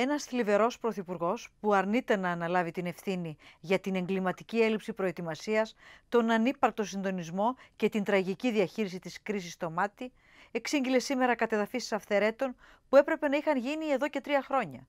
Ένας θλιβερός πρωθυπουργός που αρνείται να αναλάβει την ευθύνη για την εγκληματική έλλειψη προετοιμασίας, τον ανύπαρτο συντονισμό και την τραγική διαχείριση της κρίσης στο μάτι, εξήγηλε σήμερα κατεδαφίσεις αυθερέτων που έπρεπε να είχαν γίνει εδώ και τρία χρόνια.